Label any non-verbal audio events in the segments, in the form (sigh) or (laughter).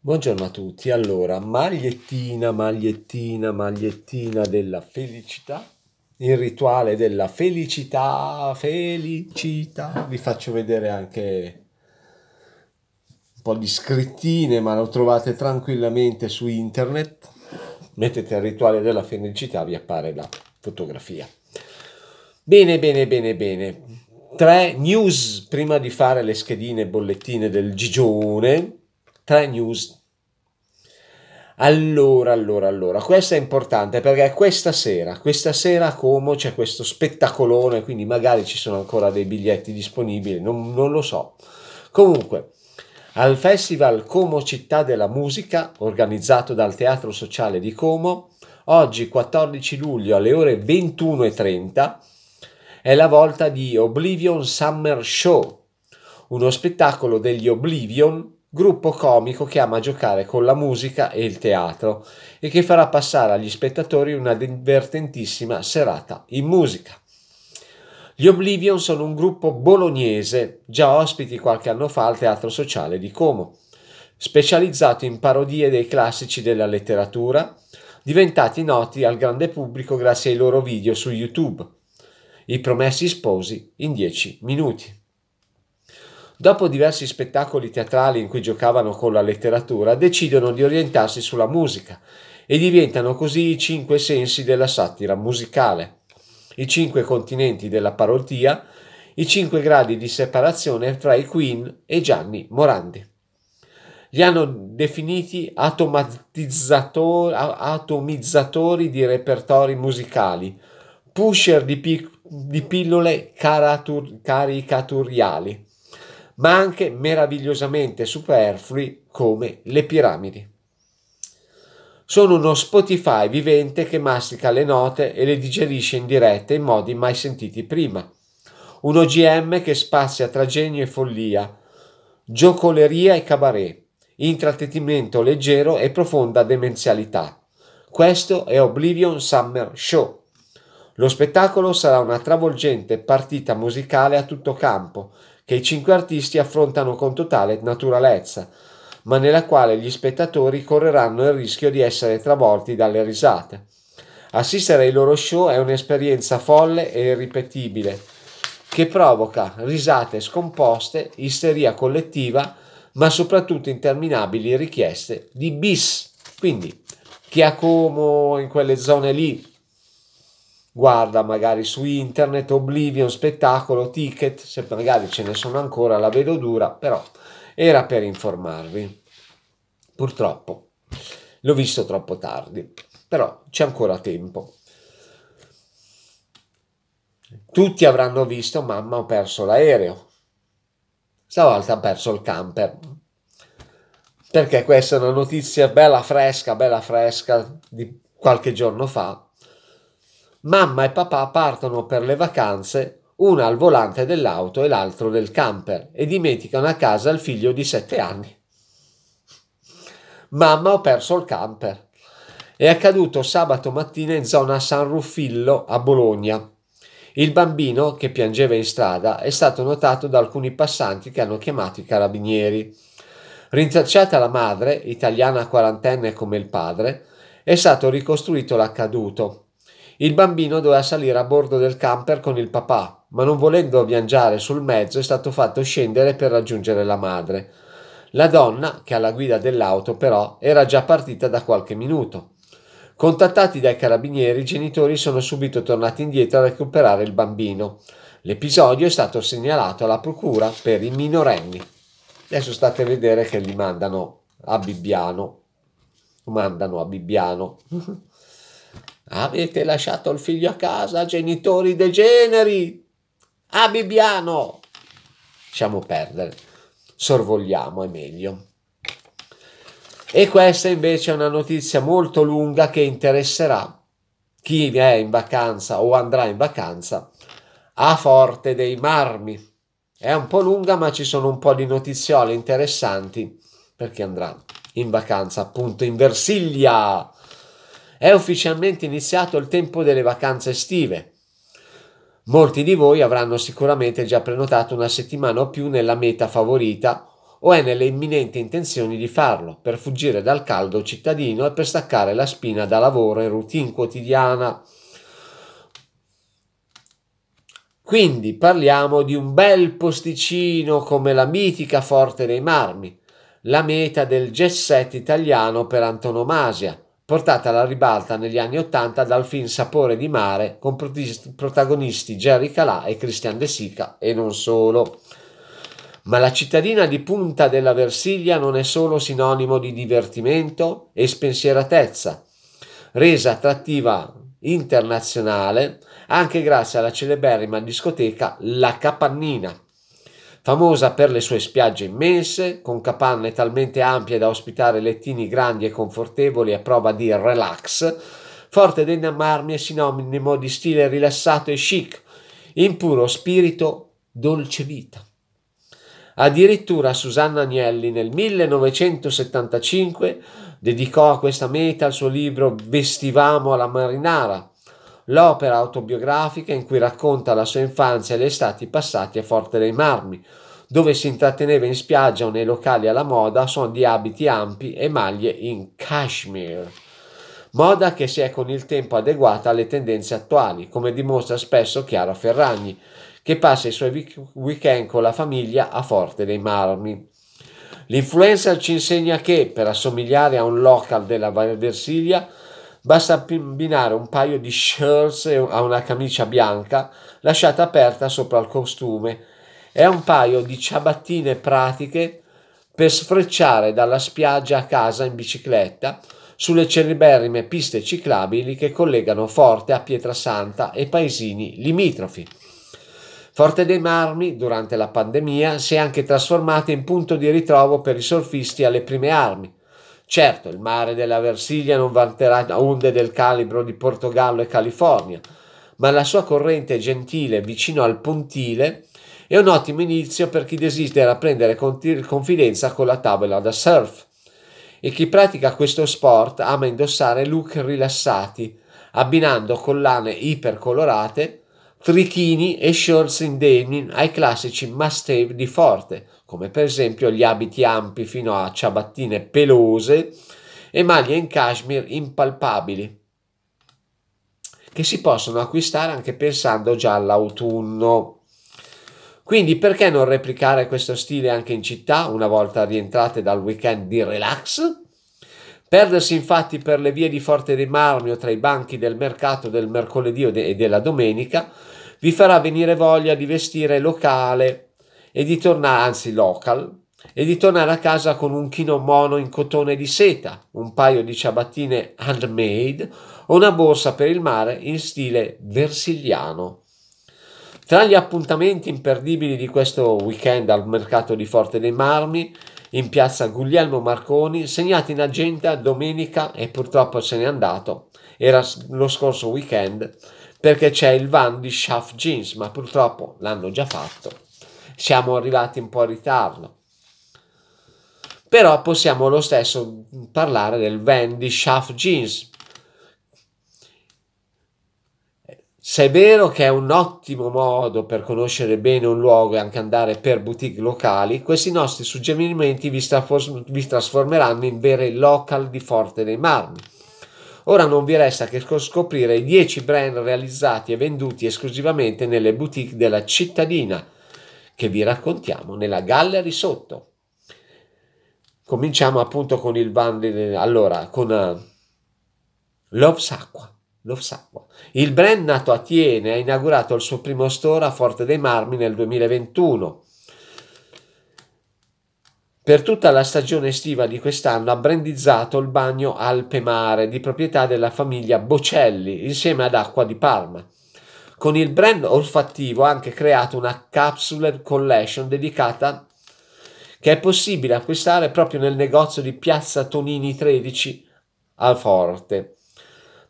Buongiorno a tutti, allora magliettina, magliettina, magliettina della felicità, il rituale della felicità, felicità, vi faccio vedere anche un po' di scrittine ma lo trovate tranquillamente su internet, mettete il rituale della felicità, vi appare la fotografia. Bene, bene, bene, bene. Tre news prima di fare le schedine e bollettine del gigione tre news. Allora, allora, allora, questo è importante perché questa sera, questa sera a Como c'è questo spettacolone, quindi magari ci sono ancora dei biglietti disponibili, non, non lo so. Comunque, al Festival Como Città della Musica, organizzato dal Teatro Sociale di Como, oggi 14 luglio alle ore 21.30 è la volta di Oblivion Summer Show, uno spettacolo degli Oblivion gruppo comico che ama giocare con la musica e il teatro e che farà passare agli spettatori una divertentissima serata in musica. Gli Oblivion sono un gruppo bolognese, già ospiti qualche anno fa al Teatro Sociale di Como, specializzato in parodie dei classici della letteratura, diventati noti al grande pubblico grazie ai loro video su YouTube. I promessi sposi in 10 minuti. Dopo diversi spettacoli teatrali in cui giocavano con la letteratura, decidono di orientarsi sulla musica e diventano così i cinque sensi della satira musicale, i cinque continenti della parodia, i cinque gradi di separazione tra i Queen e Gianni Morandi. Li hanno definiti atomizzatori di repertori musicali, pusher di, pi- di pillole caratur- caricaturiali ma anche meravigliosamente superflui come le piramidi. Sono uno Spotify vivente che mastica le note e le digerisce in diretta in modi mai sentiti prima. Un OGM che spazia tra genio e follia, giocoleria e cabaret, intrattenimento leggero e profonda demenzialità. Questo è Oblivion Summer Show. Lo spettacolo sarà una travolgente partita musicale a tutto campo, che i cinque artisti affrontano con totale naturalezza, ma nella quale gli spettatori correranno il rischio di essere travolti dalle risate. Assistere ai loro show è un'esperienza folle e irripetibile, che provoca risate scomposte, isteria collettiva, ma soprattutto interminabili richieste di bis. Quindi chi ha Como in quelle zone lì guarda magari su internet Oblivion, spettacolo, ticket, se magari ce ne sono ancora la vedo dura, però era per informarvi. Purtroppo l'ho visto troppo tardi, però c'è ancora tempo. Tutti avranno visto mamma ho perso l'aereo. Stavolta ha perso il camper. Perché questa è una notizia bella fresca, bella fresca di qualche giorno fa mamma e papà partono per le vacanze, una al volante dell'auto e l'altro del camper, e dimenticano a casa il figlio di sette anni. Mamma ho perso il camper. È accaduto sabato mattina in zona San Ruffillo a Bologna. Il bambino, che piangeva in strada, è stato notato da alcuni passanti che hanno chiamato i carabinieri. Rintracciata la madre, italiana quarantenne come il padre, è stato ricostruito l'accaduto il bambino doveva salire a bordo del camper con il papà, ma non volendo viaggiare sul mezzo è stato fatto scendere per raggiungere la madre. La donna, che alla guida dell'auto però, era già partita da qualche minuto. Contattati dai carabinieri, i genitori sono subito tornati indietro a recuperare il bambino. L'episodio è stato segnalato alla procura per i minorenni. Adesso state a vedere che li mandano a Bibbiano. Mandano a Bibbiano. (laughs) Avete lasciato il figlio a casa, genitori degeneri! A Bibbiano! Lasciamo perdere, sorvogliamo, è meglio. E questa invece è una notizia molto lunga che interesserà chi è in vacanza o andrà in vacanza a Forte dei Marmi. È un po' lunga, ma ci sono un po' di notiziole interessanti per chi andrà in vacanza appunto in Versiglia è ufficialmente iniziato il tempo delle vacanze estive. Molti di voi avranno sicuramente già prenotato una settimana o più nella meta favorita o è nelle imminenti intenzioni di farlo per fuggire dal caldo cittadino e per staccare la spina da lavoro e routine quotidiana. Quindi parliamo di un bel posticino come la mitica Forte dei Marmi, la meta del jet set italiano per antonomasia portata alla ribalta negli anni Ottanta dal film Sapore di mare con protagonisti Jerry Calà e Christian De Sica e non solo. Ma la cittadina di Punta della Versiglia non è solo sinonimo di divertimento e spensieratezza, resa attrattiva internazionale anche grazie alla celeberrima discoteca La Capannina famosa per le sue spiagge immense, con capanne talmente ampie da ospitare lettini grandi e confortevoli a prova di relax, forte dei marmi è sinonimo di stile rilassato e chic, in puro spirito dolce vita. Addirittura Susanna Agnelli nel 1975 dedicò a questa meta il suo libro Vestivamo alla marinara, l'opera autobiografica in cui racconta la sua infanzia e le estati passati a Forte dei Marmi, dove si intratteneva in spiaggia o nei locali alla moda a di abiti ampi e maglie in cashmere. Moda che si è con il tempo adeguata alle tendenze attuali, come dimostra spesso Chiara Ferragni, che passa i suoi weekend con la famiglia a Forte dei Marmi. L'influencer ci insegna che, per assomigliare a un local della Versilia, Basta abbinare un paio di shirts a una camicia bianca lasciata aperta sopra il costume e un paio di ciabattine pratiche per sfrecciare dalla spiaggia a casa in bicicletta sulle celeberrime piste ciclabili che collegano Forte a Pietrasanta e paesini limitrofi. Forte dei Marmi, durante la pandemia, si è anche trasformata in punto di ritrovo per i surfisti alle prime armi, Certo, il mare della Versiglia non vanterà onde del calibro di Portogallo e California, ma la sua corrente è gentile vicino al pontile è un ottimo inizio per chi desidera prendere confidenza con la tavola da surf. E chi pratica questo sport ama indossare look rilassati, abbinando collane ipercolorate, trichini e shorts in denim ai classici must-have di Forte, come per esempio gli abiti ampi fino a ciabattine pelose e maglie in cashmere impalpabili, che si possono acquistare anche pensando già all'autunno. Quindi perché non replicare questo stile anche in città una volta rientrate dal weekend di relax? Perdersi infatti per le vie di Forte di Marmio tra i banchi del mercato del mercoledì e della domenica vi farà venire voglia di vestire locale e di tornare, anzi local, e di tornare a casa con un chino mono in cotone di seta, un paio di ciabattine handmade o una borsa per il mare in stile versiliano. Tra gli appuntamenti imperdibili di questo weekend al mercato di Forte dei Marmi, in piazza Guglielmo Marconi, segnato in agenda domenica e purtroppo se n'è andato, era lo scorso weekend, perché c'è il van di Shaft Jeans, ma purtroppo l'hanno già fatto siamo arrivati un po' in ritardo. Però possiamo lo stesso parlare del Vendy di Schaff Jeans. Se è vero che è un ottimo modo per conoscere bene un luogo e anche andare per boutique locali, questi nostri suggerimenti vi, vi trasformeranno in vere local di Forte dei Marmi. Ora non vi resta che scoprire i 10 brand realizzati e venduti esclusivamente nelle boutique della cittadina che vi raccontiamo nella gallery sotto. Cominciamo appunto con il band, allora con uh, eh, Loves Acqua. Loves Acqua. Il brand nato a Tiene ha inaugurato il suo primo store a Forte dei Marmi nel 2021. Per tutta la stagione estiva di quest'anno ha brandizzato il bagno Alpe Mare di proprietà della famiglia Bocelli insieme ad Acqua di Parma. Con il brand olfattivo ha anche creato una capsule collection dedicata che è possibile acquistare proprio nel negozio di Piazza Tonini 13 al Forte.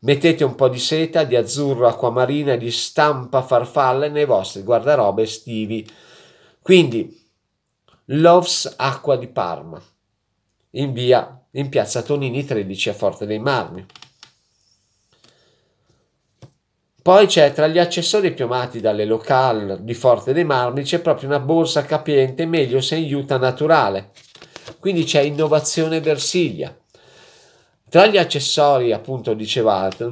Mettete un po' di seta, di azzurro acquamarina e di stampa farfalle nei vostri guardarobe estivi. Quindi, Loves Acqua di Parma, in via in piazza Tonini 13 a Forte dei Marmi. Poi c'è tra gli accessori piumati dalle local di Forte dei Marmi c'è proprio una borsa capiente meglio se in juta naturale. Quindi c'è innovazione Versilia. Tra gli accessori, appunto, dicevate,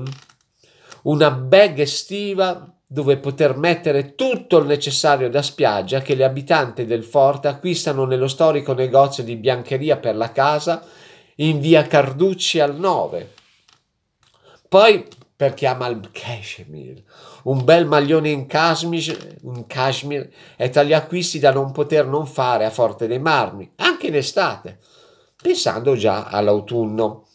una bag estiva dove poter mettere tutto il necessario da spiaggia che le abitanti del forte acquistano nello storico negozio di biancheria per la casa in via Carducci al 9. Poi perché ama il cashmere, un bel maglione in cashmere, in cashmere è tra gli acquisti da non poter non fare a Forte dei Marmi, anche in estate, pensando già all'autunno.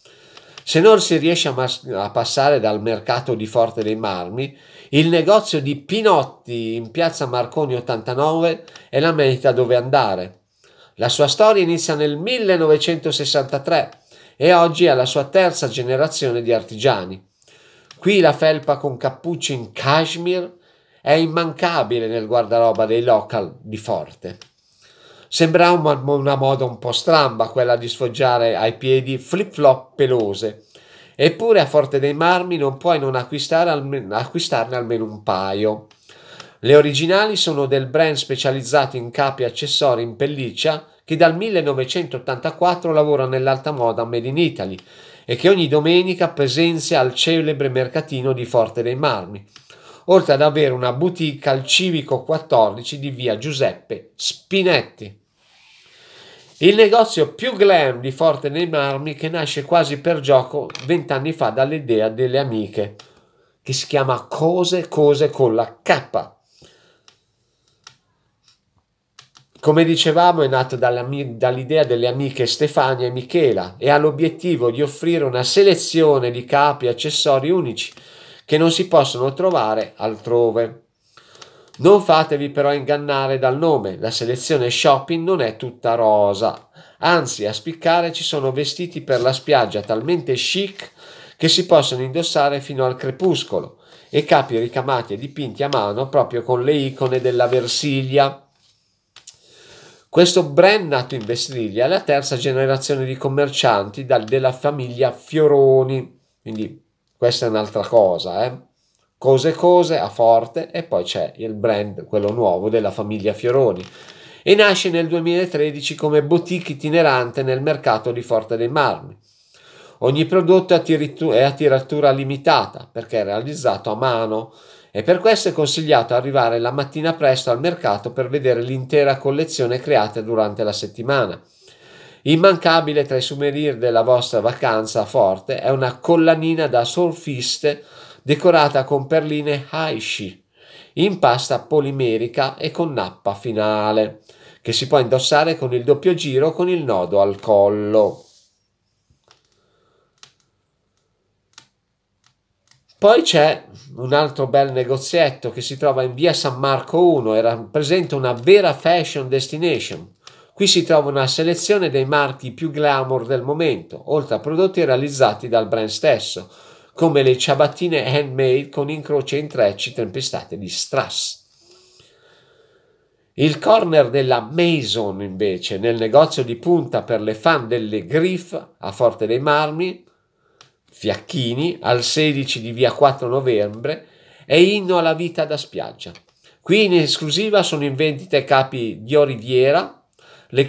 Se non si riesce a, mas- a passare dal mercato di Forte dei Marmi, il negozio di Pinotti in piazza Marconi 89 è la meta dove andare. La sua storia inizia nel 1963 e oggi è alla sua terza generazione di artigiani. Qui la felpa con cappuccio in cashmere è immancabile nel guardaroba dei local di Forte. Sembra una moda un po' stramba quella di sfoggiare ai piedi flip-flop pelose, eppure a Forte dei Marmi non puoi non almeno, acquistarne almeno un paio. Le originali sono del brand specializzato in capi e accessori in pelliccia che dal 1984 lavora nell'alta moda Made in Italy e che ogni domenica presenzia al celebre mercatino di Forte dei Marmi, oltre ad avere una boutique al Civico 14 di via Giuseppe Spinetti. Il negozio più glam di Forte dei Marmi che nasce quasi per gioco vent'anni fa dall'idea delle amiche, che si chiama Cose Cose con la K Come dicevamo, è nato dall'idea delle amiche Stefania e Michela e ha l'obiettivo di offrire una selezione di capi e accessori unici che non si possono trovare altrove. Non fatevi però ingannare dal nome, la selezione shopping non è tutta rosa, anzi a spiccare ci sono vestiti per la spiaggia talmente chic che si possono indossare fino al crepuscolo e capi ricamati e dipinti a mano proprio con le icone della Versiglia. Questo brand nato in Vestilia è la terza generazione di commercianti dal, della famiglia Fioroni, quindi questa è un'altra cosa, eh? cose cose a forte e poi c'è il brand, quello nuovo della famiglia Fioroni e nasce nel 2013 come boutique itinerante nel mercato di Forte dei Marmi. Ogni prodotto è a tiratura limitata perché è realizzato a mano e per questo è consigliato arrivare la mattina presto al mercato per vedere l'intera collezione creata durante la settimana. Immancabile tra i souvenir della vostra vacanza Forte è una collanina da surfiste decorata con perline haishi in pasta polimerica e con nappa finale, che si può indossare con il doppio giro con il nodo al collo. Poi c'è un altro bel negozietto che si trova in via San Marco 1 e rappresenta una vera fashion destination. Qui si trova una selezione dei marchi più glamour del momento, oltre a prodotti realizzati dal brand stesso, come le ciabattine handmade con incroci e intrecci tempestate di strass. Il corner della Mason invece, nel negozio di punta per le fan delle Griff a Forte dei Marmi, Fiacchini, al 16 di via 4 novembre, è Inno alla vita da spiaggia. Qui in esclusiva sono in vendita i capi Dio Riviera,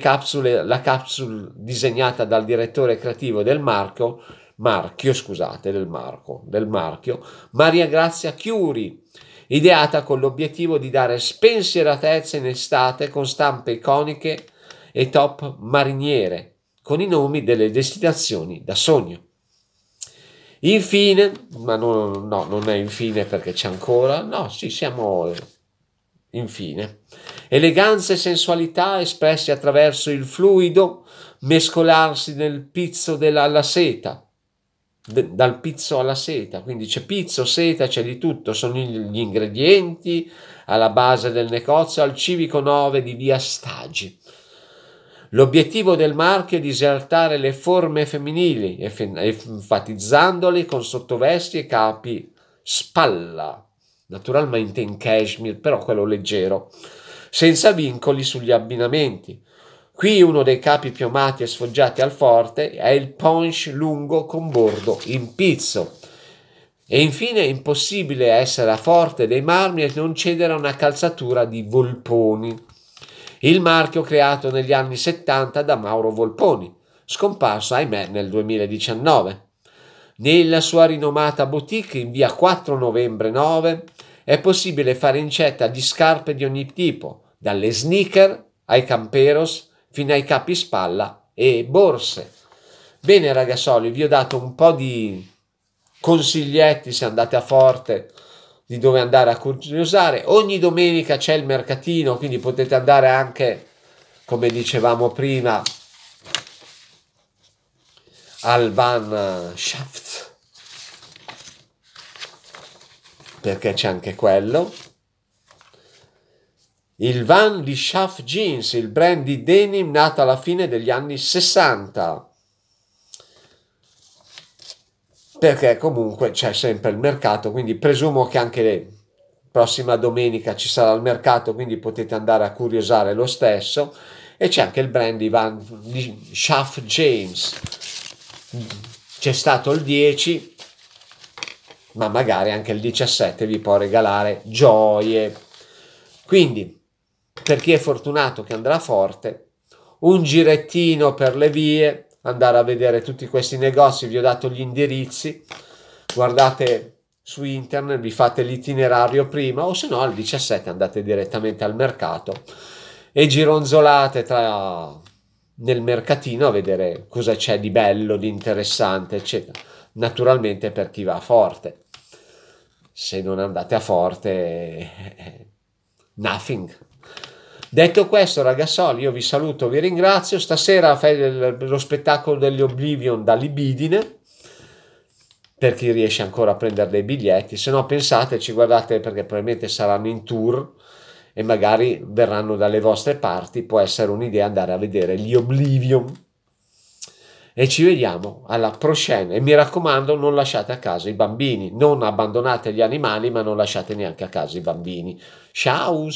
capsule, la capsule disegnata dal direttore creativo del Marco, marchio, scusate, del, Marco, del marchio, Maria Grazia Chiuri, ideata con l'obiettivo di dare spensieratezza in estate con stampe iconiche e top mariniere, con i nomi delle destinazioni da sogno. Infine, ma non, no, non è infine perché c'è ancora, no, sì, siamo infine. Eleganza e sensualità espresse attraverso il fluido mescolarsi nel pizzo della, alla seta, de, dal pizzo alla seta, quindi c'è pizzo, seta, c'è di tutto, sono gli ingredienti alla base del negozio al civico 9 di via Stagi. L'obiettivo del marchio è di le forme femminili, enfatizzandole con sottovesti e capi spalla, naturalmente in cashmere, però quello leggero, senza vincoli sugli abbinamenti. Qui uno dei capi piumati e sfoggiati al forte è il ponche lungo con bordo in pizzo. E infine è impossibile essere a forte dei marmi e non cedere a una calzatura di volponi il marchio creato negli anni 70 da Mauro Volponi, scomparso ahimè nel 2019. Nella sua rinomata boutique in via 4 novembre 9 è possibile fare incetta di scarpe di ogni tipo, dalle sneaker ai camperos fino ai capi spalla e borse. Bene ragazzoli, vi ho dato un po' di consiglietti se andate a forte di dove andare a curiosare. Ogni domenica c'è il mercatino, quindi potete andare anche, come dicevamo prima, al Van Shaft perché c'è anche quello. Il Van Lischaff Jeans, il brand di denim nato alla fine degli anni 60. perché comunque c'è sempre il mercato, quindi presumo che anche la prossima domenica ci sarà il mercato, quindi potete andare a curiosare lo stesso e c'è anche il brand di, Van, di Shaft James. C'è stato il 10, ma magari anche il 17 vi può regalare gioie. Quindi, per chi è fortunato che andrà forte, un girettino per le vie, andare a vedere tutti questi negozi, vi ho dato gli indirizzi, guardate su internet, vi fate l'itinerario prima o se no al 17 andate direttamente al mercato e gironzolate tra, nel mercatino a vedere cosa c'è di bello, di interessante, eccetera. Naturalmente per chi va a forte. Se non andate a forte, eh, eh, nothing. Detto questo, ragazzoli, io vi saluto, vi ringrazio. Stasera fai lo spettacolo degli Oblivion da Libidine per chi riesce ancora a prendere dei biglietti, se no pensateci, guardate perché probabilmente saranno in tour e magari verranno dalle vostre parti, può essere un'idea andare a vedere gli Oblivion. E ci vediamo alla prochaine. E mi raccomando, non lasciate a casa i bambini, non abbandonate gli animali, ma non lasciate neanche a casa i bambini. Ciao!